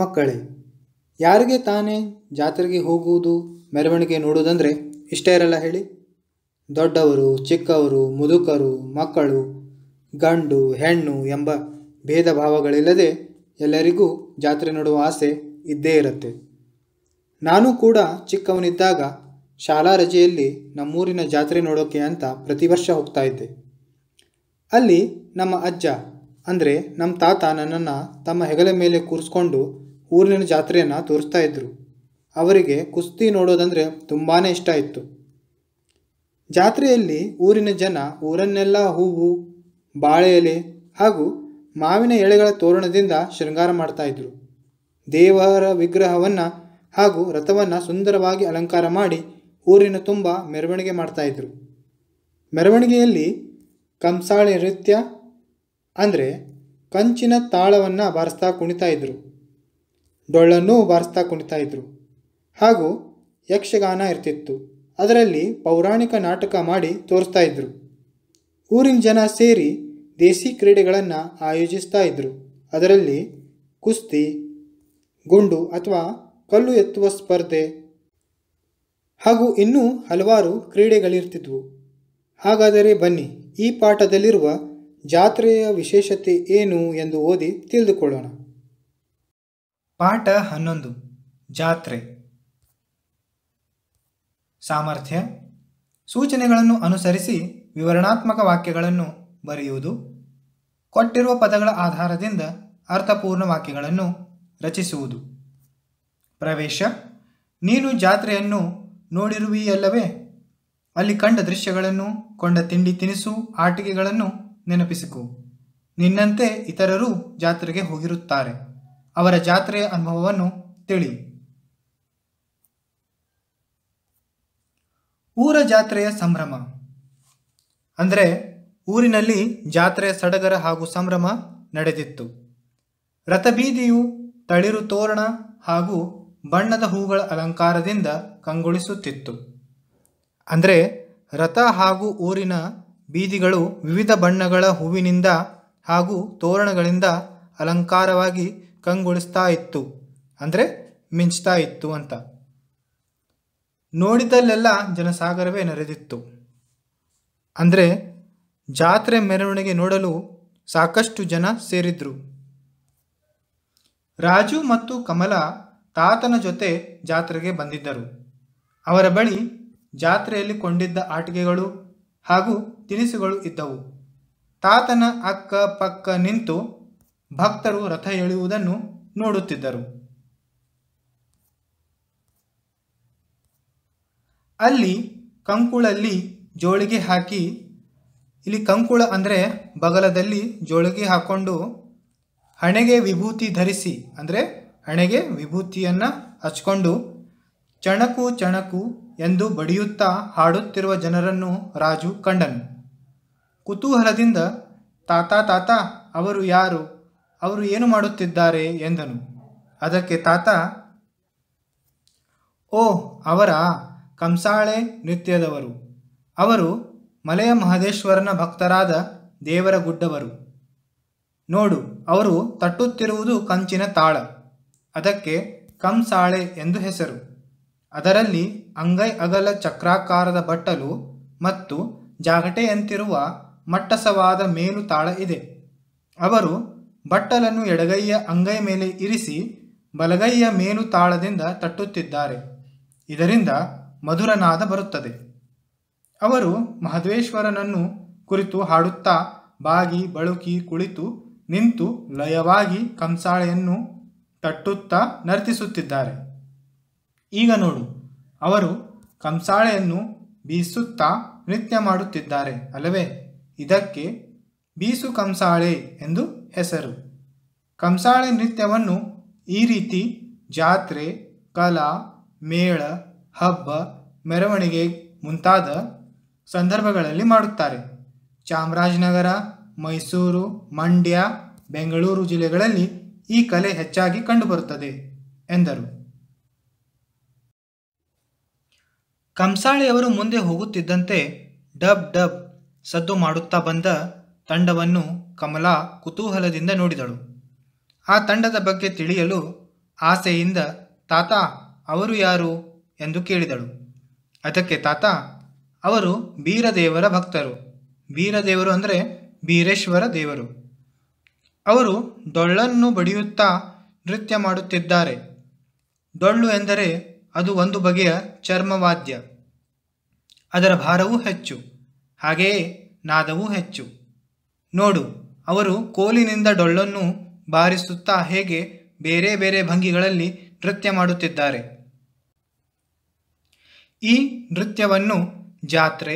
ಮಕ್ಕಳೇ ಯಾರಿಗೆ ತಾನೇ ಜಾತ್ರೆಗೆ ಹೋಗುವುದು ಮೆರವಣಿಗೆ ನೋಡುವುದಂದರೆ ಇಷ್ಟ ಇರಲ್ಲ ಹೇಳಿ ದೊಡ್ಡವರು ಚಿಕ್ಕವರು ಮುದುಕರು ಮಕ್ಕಳು ಗಂಡು ಹೆಣ್ಣು ಎಂಬ ಭೇದ ಭಾವಗಳಿಲ್ಲದೆ ಎಲ್ಲರಿಗೂ ಜಾತ್ರೆ ನೋಡುವ ಆಸೆ ಇದ್ದೇ ಇರುತ್ತೆ ನಾನು ಕೂಡ ಚಿಕ್ಕವನಿದ್ದಾಗ ಶಾಲಾ ರಜೆಯಲ್ಲಿ ನಮ್ಮೂರಿನ ಜಾತ್ರೆ ನೋಡೋಕೆ ಅಂತ ಪ್ರತಿ ವರ್ಷ ಹೋಗ್ತಾ ಇದ್ದೆ ಅಲ್ಲಿ ನಮ್ಮ ಅಜ್ಜ ಅಂದರೆ ನಮ್ಮ ತಾತ ನನ್ನನ್ನು ತಮ್ಮ ಹೆಗಲ ಮೇಲೆ ಕೂರಿಸ್ಕೊಂಡು ಊರಿನ ಜಾತ್ರೆಯನ್ನು ತೋರಿಸ್ತಾ ಇದ್ದರು ಅವರಿಗೆ ಕುಸ್ತಿ ನೋಡೋದಂದರೆ ತುಂಬಾ ಇಷ್ಟ ಇತ್ತು ಜಾತ್ರೆಯಲ್ಲಿ ಊರಿನ ಜನ ಊರನ್ನೆಲ್ಲ ಹೂವು ಬಾಳೆ ಎಲೆ ಹಾಗೂ ಮಾವಿನ ಎಳೆಗಳ ತೋರಣದಿಂದ ಶೃಂಗಾರ ಮಾಡ್ತಾಯಿದ್ರು ದೇವರ ವಿಗ್ರಹವನ್ನು ಹಾಗೂ ರಥವನ್ನು ಸುಂದರವಾಗಿ ಅಲಂಕಾರ ಮಾಡಿ ಊರಿನ ತುಂಬ ಮೆರವಣಿಗೆ ಮಾಡ್ತಾಯಿದ್ರು ಮೆರವಣಿಗೆಯಲ್ಲಿ ಕಂಸಾಳೆ ನೃತ್ಯ ಅಂದರೆ ಕಂಚಿನ ತಾಳವನ್ನು ಬಾರಿಸ್ತಾ ಕುಣಿತಾ ಇದ್ದರು ಡೊಳ್ಳನ್ನು ಬಾರಿಸ್ತಾ ಕುಣಿತಾ ಇದ್ರು ಹಾಗೂ ಯಕ್ಷಗಾನ ಇರ್ತಿತ್ತು ಅದರಲ್ಲಿ ಪೌರಾಣಿಕ ನಾಟಕ ಮಾಡಿ ತೋರಿಸ್ತಾ ಇದ್ರು ಊರಿನ ಜನ ಸೇರಿ ದೇಸಿ ಕ್ರೀಡೆಗಳನ್ನು ಆಯೋಜಿಸ್ತಾ ಇದ್ರು ಅದರಲ್ಲಿ ಕುಸ್ತಿ ಗುಂಡು ಅಥವಾ ಕಲ್ಲು ಎತ್ತುವ ಸ್ಪರ್ಧೆ ಹಾಗೂ ಇನ್ನೂ ಹಲವಾರು ಕ್ರೀಡೆಗಳಿರ್ತಿದ್ವು ಹಾಗಾದರೆ ಬನ್ನಿ ಈ ಪಾಠದಲ್ಲಿರುವ ಜಾತ್ರೆಯ ವಿಶೇಷತೆ ಏನು ಎಂದು ಓದಿ ತಿಳಿದುಕೊಳ್ಳೋಣ ಪಾಠ ಹನ್ನೊಂದು ಜಾತ್ರೆ ಸಾಮರ್ಥ್ಯ ಸೂಚನೆಗಳನ್ನು ಅನುಸರಿಸಿ ವಿವರಣಾತ್ಮಕ ವಾಕ್ಯಗಳನ್ನು ಬರೆಯುವುದು ಕೊಟ್ಟಿರುವ ಪದಗಳ ಆಧಾರದಿಂದ ಅರ್ಥಪೂರ್ಣ ವಾಕ್ಯಗಳನ್ನು ರಚಿಸುವುದು ಪ್ರವೇಶ ನೀನು ಜಾತ್ರೆಯನ್ನು ನೋಡಿರುವಿಯಲ್ಲವೇ ಅಲ್ಲಿ ಕಂಡ ದೃಶ್ಯಗಳನ್ನು ಕೊಂಡ ತಿಂಡಿ ತಿನಿಸು ಆಟಿಕೆಗಳನ್ನು ನೆನಪಿಸಿಕೊ ನಿನ್ನಂತೆ ಇತರರು ಜಾತ್ರೆಗೆ ಹೋಗಿರುತ್ತಾರೆ ಅವರ ಜಾತ್ರೆಯ ಅನುಭವವನ್ನು ತಿಳಿ ಊರ ಜಾತ್ರೆಯ ಸಂಭ್ರಮ ಅಂದರೆ ಊರಿನಲ್ಲಿ ಜಾತ್ರೆಯ ಸಡಗರ ಹಾಗೂ ಸಂಭ್ರಮ ನಡೆದಿತ್ತು ರಥಬೀದಿಯು ತಳಿರು ತೋರಣ ಹಾಗೂ ಬಣ್ಣದ ಹೂಗಳ ಅಲಂಕಾರದಿಂದ ಕಂಗೊಳಿಸುತ್ತಿತ್ತು ಅಂದರೆ ರಥ ಹಾಗೂ ಊರಿನ ಬೀದಿಗಳು ವಿವಿಧ ಬಣ್ಣಗಳ ಹೂವಿನಿಂದ ಹಾಗೂ ತೋರಣಗಳಿಂದ ಅಲಂಕಾರವಾಗಿ ಕಂಗೊಳಿಸ್ತಾ ಇತ್ತು ಅಂದರೆ ಮಿಂಚ್ತಾ ಇತ್ತು ಅಂತ ನೋಡಿದಲ್ಲೆಲ್ಲ ಜನಸಾಗರವೇ ನೆರೆದಿತ್ತು ಅಂದರೆ ಜಾತ್ರೆ ಮೆರವಣಿಗೆ ನೋಡಲು ಸಾಕಷ್ಟು ಜನ ಸೇರಿದ್ರು ರಾಜು ಮತ್ತು ಕಮಲ ತಾತನ ಜೊತೆ ಜಾತ್ರೆಗೆ ಬಂದಿದ್ದರು ಅವರ ಬಳಿ ಜಾತ್ರೆಯಲ್ಲಿ ಕೊಂಡಿದ್ದ ಆಟಿಕೆಗಳು ಹಾಗೂ ತಿನಿಸುಗಳು ಇದ್ದವು ತಾತನ ಅಕ್ಕ ಪಕ್ಕ ನಿಂತು ಭಕ್ತರು ರಥ ಎಳೆಯುವುದನ್ನು ನೋಡುತ್ತಿದ್ದರು ಅಲ್ಲಿ ಕಂಕುಳಲ್ಲಿ ಜೋಳಿಗೆ ಹಾಕಿ ಇಲ್ಲಿ ಕಂಕುಳ ಅಂದರೆ ಬಗಲದಲ್ಲಿ ಜೋಳಿಗೆ ಹಾಕೊಂಡು ಹಣೆಗೆ ವಿಭೂತಿ ಧರಿಸಿ ಅಂದರೆ ಹಣೆಗೆ ವಿಭೂತಿಯನ್ನು ಹಚ್ಕೊಂಡು ಚಣಕು ಚಣಕು ಎಂದು ಬಡಿಯುತ್ತಾ ಹಾಡುತ್ತಿರುವ ಜನರನ್ನು ರಾಜು ಕಂಡನು ಕುತೂಹಲದಿಂದ ತಾತ ತಾತ ಅವರು ಯಾರು ಅವರು ಏನು ಮಾಡುತ್ತಿದ್ದಾರೆ ಎಂದನು ಅದಕ್ಕೆ ತಾತ ಓ ಅವರ ಕಂಸಾಳೆ ನೃತ್ಯದವರು ಅವರು ಮಲೆಯ ಮಹದೇಶ್ವರನ ಭಕ್ತರಾದ ದೇವರ ಗುಡ್ಡವರು ನೋಡು ಅವರು ತಟ್ಟುತ್ತಿರುವುದು ಕಂಚಿನ ತಾಳ ಅದಕ್ಕೆ ಕಂಸಾಳೆ ಎಂದು ಹೆಸರು ಅದರಲ್ಲಿ ಅಂಗೈ ಅಗಲ ಚಕ್ರಾಕಾರದ ಬಟ್ಟಲು ಮತ್ತು ಜಾಗಟೆಯಂತಿರುವ ಮಟ್ಟಸವಾದ ಮೇಲು ತಾಳ ಇದೆ ಅವರು ಬಟ್ಟಲನ್ನು ಎಡಗೈಯ ಅಂಗೈ ಮೇಲೆ ಇರಿಸಿ ಬಲಗೈಯ ಮೇಲು ತಾಳದಿಂದ ತಟ್ಟುತ್ತಿದ್ದಾರೆ ಇದರಿಂದ ಮಧುರನಾದ ಬರುತ್ತದೆ ಅವರು ಮಹದೇಶ್ವರನನ್ನು ಕುರಿತು ಹಾಡುತ್ತಾ ಬಾಗಿ ಬಳುಕಿ ಕುಳಿತು ನಿಂತು ಲಯವಾಗಿ ಕಂಸಾಳೆಯನ್ನು ತಟ್ಟುತ್ತಾ ನರ್ತಿಸುತ್ತಿದ್ದಾರೆ ಈಗ ನೋಡು ಅವರು ಕಂಸಾಳೆಯನ್ನು ಬೀಸುತ್ತಾ ನೃತ್ಯ ಮಾಡುತ್ತಿದ್ದಾರೆ ಅಲ್ಲವೇ ಇದಕ್ಕೆ ಬೀಸು ಕಂಸಾಳೆ ಎಂದು ಹೆಸರು ಕಂಸಾಳೆ ನೃತ್ಯವನ್ನು ಈ ರೀತಿ ಜಾತ್ರೆ ಕಲಾ ಮೇಳ ಹಬ್ಬ ಮೆರವಣಿಗೆ ಮುಂತಾದ ಸಂದರ್ಭಗಳಲ್ಲಿ ಮಾಡುತ್ತಾರೆ ಚಾಮರಾಜನಗರ ಮೈಸೂರು ಮಂಡ್ಯ ಬೆಂಗಳೂರು ಜಿಲ್ಲೆಗಳಲ್ಲಿ ಈ ಕಲೆ ಹೆಚ್ಚಾಗಿ ಕಂಡುಬರುತ್ತದೆ ಎಂದರು ಕಂಸಾಳೆಯವರು ಮುಂದೆ ಹೋಗುತ್ತಿದ್ದಂತೆ ಡಬ್ ಡಬ್ ಸದ್ದು ಮಾಡುತ್ತಾ ಬಂದ ತಂಡವನ್ನು ಕಮಲಾ ಕುತೂಹಲದಿಂದ ನೋಡಿದಳು ಆ ತಂಡದ ಬಗ್ಗೆ ತಿಳಿಯಲು ಆಸೆಯಿಂದ ತಾತ ಅವರು ಯಾರು ಎಂದು ಕೇಳಿದಳು ಅದಕ್ಕೆ ತಾತ ಅವರು ಬೀರದೇವರ ಭಕ್ತರು ಬೀರದೇವರು ಅಂದರೆ ಬೀರೇಶ್ವರ ದೇವರು ಅವರು ಡೊಳ್ಳನ್ನು ಬಡಿಯುತ್ತಾ ನೃತ್ಯ ಮಾಡುತ್ತಿದ್ದಾರೆ ಡೊಳ್ಳು ಎಂದರೆ ಅದು ಒಂದು ಬಗೆಯ ಚರ್ಮವಾದ್ಯ ಅದರ ಭಾರವೂ ಹೆಚ್ಚು ಹಾಗೆಯೇ ನಾದವೂ ಹೆಚ್ಚು ನೋಡು ಅವರು ಕೋಲಿನಿಂದ ಡೊಳ್ಳನ್ನು ಬಾರಿಸುತ್ತಾ ಹೇಗೆ ಬೇರೆ ಬೇರೆ ಭಂಗಿಗಳಲ್ಲಿ ನೃತ್ಯ ಮಾಡುತ್ತಿದ್ದಾರೆ ಈ ನೃತ್ಯವನ್ನು ಜಾತ್ರೆ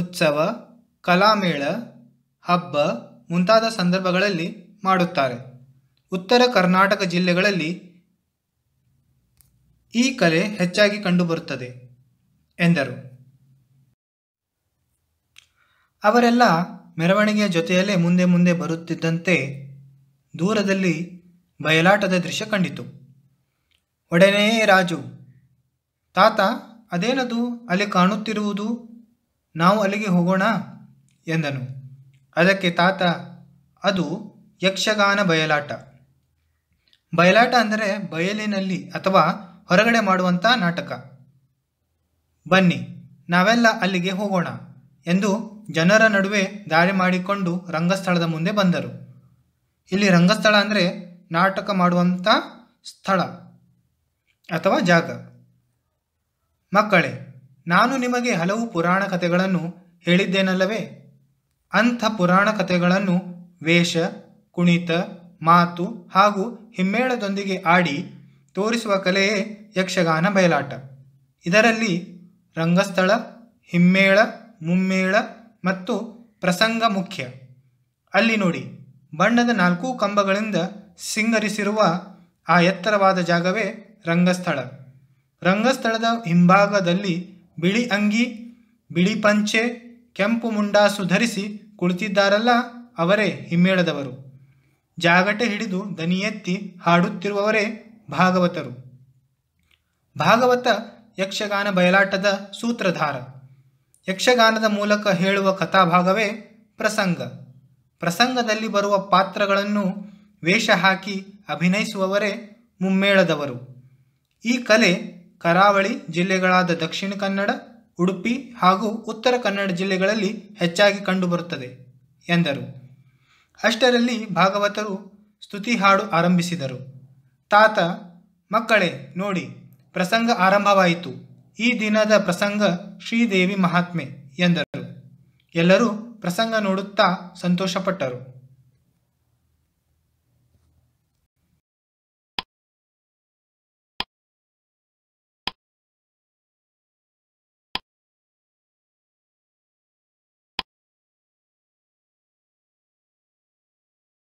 ಉತ್ಸವ ಕಲಾಮೇಳ ಹಬ್ಬ ಮುಂತಾದ ಸಂದರ್ಭಗಳಲ್ಲಿ ಮಾಡುತ್ತಾರೆ ಉತ್ತರ ಕರ್ನಾಟಕ ಜಿಲ್ಲೆಗಳಲ್ಲಿ ಈ ಕಲೆ ಹೆಚ್ಚಾಗಿ ಕಂಡುಬರುತ್ತದೆ ಎಂದರು ಅವರೆಲ್ಲ ಮೆರವಣಿಗೆಯ ಜೊತೆಯಲ್ಲೇ ಮುಂದೆ ಮುಂದೆ ಬರುತ್ತಿದ್ದಂತೆ ದೂರದಲ್ಲಿ ಬಯಲಾಟದ ದೃಶ್ಯ ಕಂಡಿತು ಒಡನೆಯೇ ರಾಜು ತಾತ ಅದೇನದು ಅಲ್ಲಿ ಕಾಣುತ್ತಿರುವುದು ನಾವು ಅಲ್ಲಿಗೆ ಹೋಗೋಣ ಎಂದನು ಅದಕ್ಕೆ ತಾತ ಅದು ಯಕ್ಷಗಾನ ಬಯಲಾಟ ಬಯಲಾಟ ಅಂದರೆ ಬಯಲಿನಲ್ಲಿ ಅಥವಾ ಹೊರಗಡೆ ಮಾಡುವಂಥ ನಾಟಕ ಬನ್ನಿ ನಾವೆಲ್ಲ ಅಲ್ಲಿಗೆ ಹೋಗೋಣ ಎಂದು ಜನರ ನಡುವೆ ದಾರಿ ಮಾಡಿಕೊಂಡು ರಂಗಸ್ಥಳದ ಮುಂದೆ ಬಂದರು ಇಲ್ಲಿ ರಂಗಸ್ಥಳ ಅಂದರೆ ನಾಟಕ ಮಾಡುವಂಥ ಸ್ಥಳ ಅಥವಾ ಜಾಗ ಮಕ್ಕಳೇ ನಾನು ನಿಮಗೆ ಹಲವು ಪುರಾಣ ಕಥೆಗಳನ್ನು ಹೇಳಿದ್ದೇನಲ್ಲವೇ ಅಂಥ ಪುರಾಣ ಕಥೆಗಳನ್ನು ವೇಷ ಕುಣಿತ ಮಾತು ಹಾಗೂ ಹಿಮ್ಮೇಳದೊಂದಿಗೆ ಆಡಿ ತೋರಿಸುವ ಕಲೆಯೇ ಯಕ್ಷಗಾನ ಬಯಲಾಟ ಇದರಲ್ಲಿ ರಂಗಸ್ಥಳ ಹಿಮ್ಮೇಳ ಮುಮ್ಮೇಳ ಮತ್ತು ಪ್ರಸಂಗ ಮುಖ್ಯ ಅಲ್ಲಿ ನೋಡಿ ಬಣ್ಣದ ನಾಲ್ಕೂ ಕಂಬಗಳಿಂದ ಸಿಂಗರಿಸಿರುವ ಆ ಎತ್ತರವಾದ ಜಾಗವೇ ರಂಗಸ್ಥಳ ರಂಗಸ್ಥಳದ ಹಿಂಭಾಗದಲ್ಲಿ ಬಿಳಿ ಅಂಗಿ ಬಿಳಿ ಪಂಚೆ ಕೆಂಪು ಮುಂಡಾಸು ಧರಿಸಿ ಕುಳಿತಿದ್ದಾರಲ್ಲ ಅವರೇ ಹಿಮ್ಮೇಳದವರು ಜಾಗಟೆ ಹಿಡಿದು ದನಿಯೆತ್ತಿ ಹಾಡುತ್ತಿರುವವರೇ ಭಾಗವತರು ಭಾಗವತ ಯಕ್ಷಗಾನ ಬಯಲಾಟದ ಸೂತ್ರಧಾರ ಯಕ್ಷಗಾನದ ಮೂಲಕ ಹೇಳುವ ಕಥಾಭಾಗವೇ ಪ್ರಸಂಗ ಪ್ರಸಂಗದಲ್ಲಿ ಬರುವ ಪಾತ್ರಗಳನ್ನು ವೇಷ ಹಾಕಿ ಅಭಿನಯಿಸುವವರೇ ಮುಮ್ಮೇಳದವರು ಈ ಕಲೆ ಕರಾವಳಿ ಜಿಲ್ಲೆಗಳಾದ ದಕ್ಷಿಣ ಕನ್ನಡ ಉಡುಪಿ ಹಾಗೂ ಉತ್ತರ ಕನ್ನಡ ಜಿಲ್ಲೆಗಳಲ್ಲಿ ಹೆಚ್ಚಾಗಿ ಕಂಡುಬರುತ್ತದೆ ಎಂದರು ಅಷ್ಟರಲ್ಲಿ ಭಾಗವತರು ಸ್ತುತಿ ಹಾಡು ಆರಂಭಿಸಿದರು ತಾತ ಮಕ್ಕಳೇ ನೋಡಿ ಪ್ರಸಂಗ ಆರಂಭವಾಯಿತು ಈ ದಿನದ ಪ್ರಸಂಗ ಶ್ರೀದೇವಿ ಮಹಾತ್ಮೆ ಎಂದರು ಎಲ್ಲರೂ ಪ್ರಸಂಗ ನೋಡುತ್ತಾ ಸಂತೋಷಪಟ್ಟರು